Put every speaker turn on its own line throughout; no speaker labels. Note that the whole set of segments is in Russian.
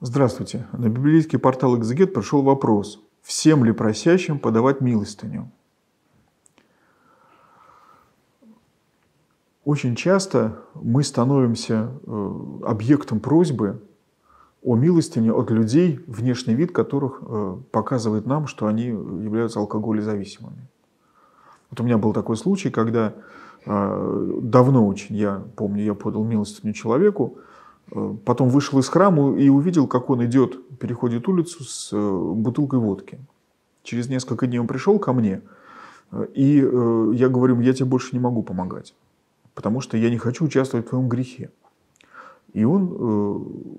Здравствуйте. На библейский портал «Экзегет» пришел вопрос. Всем ли просящим подавать милостыню? Очень часто мы становимся э, объектом просьбы о милостине от людей, внешний вид которых э, показывает нам, что они являются алкоголезависимыми. Вот у меня был такой случай, когда э, давно очень, я помню, я подал милостыню человеку, Потом вышел из храма и увидел, как он идет, переходит улицу с э, бутылкой водки. Через несколько дней он пришел ко мне, э, и э, я говорю, я тебе больше не могу помогать, потому что я не хочу участвовать в твоем грехе. И он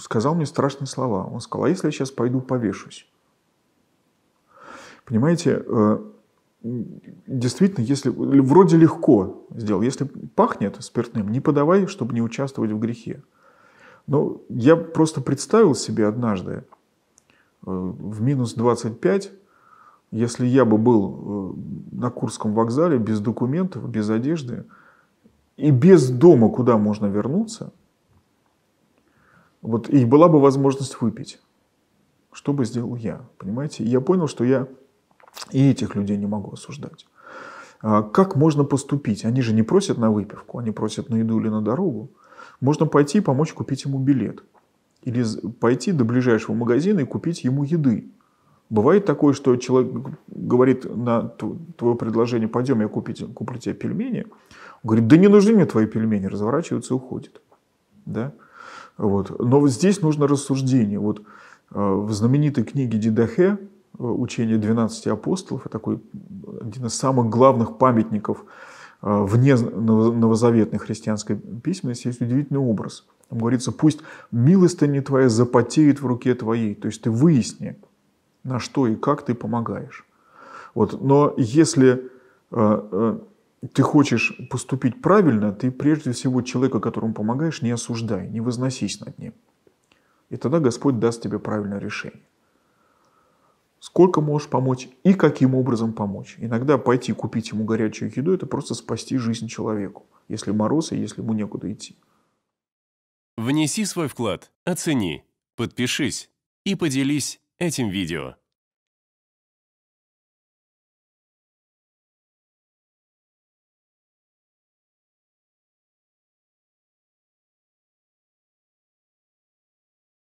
сказал мне страшные слова. Он сказал, а если я сейчас пойду повешусь? Понимаете, действительно, если вроде легко сделал, если пахнет спиртным, не подавай, чтобы не участвовать в грехе. Но ну, я просто представил себе однажды, э, в минус 25, если я бы был э, на Курском вокзале без документов, без одежды и без дома, куда можно вернуться, вот, и была бы возможность выпить, что бы сделал я, понимаете? я понял, что я и этих людей не могу осуждать. А как можно поступить? Они же не просят на выпивку, они просят на еду или на дорогу. Можно пойти и помочь купить ему билет. Или пойти до ближайшего магазина и купить ему еды. Бывает такое, что человек говорит на твое предложение, пойдем, я купить, куплю тебе пельмени. Он говорит, да не нужны мне твои пельмени, разворачивается и уходит. Да? Вот. Но вот здесь нужно рассуждение. Вот э, в знаменитой книге Дидахе э, «Учение 12 апостолов» такой, один из самых главных памятников – Э, вне новозаветной христианской письменности есть удивительный образ. Там говорится, пусть милостыня твоя запотеет в руке твоей. То есть ты выясни, на что и как ты помогаешь. Вот. Но если э, э, ты хочешь поступить правильно, ты прежде всего человека, которому помогаешь, не осуждай, не возносись над ним. И тогда Господь даст тебе правильное решение сколько можешь помочь и каким образом помочь. Иногда пойти купить ему горячую еду – это просто спасти жизнь человеку, если мороз и если ему некуда идти. Внеси свой вклад, оцени, подпишись и поделись этим видео.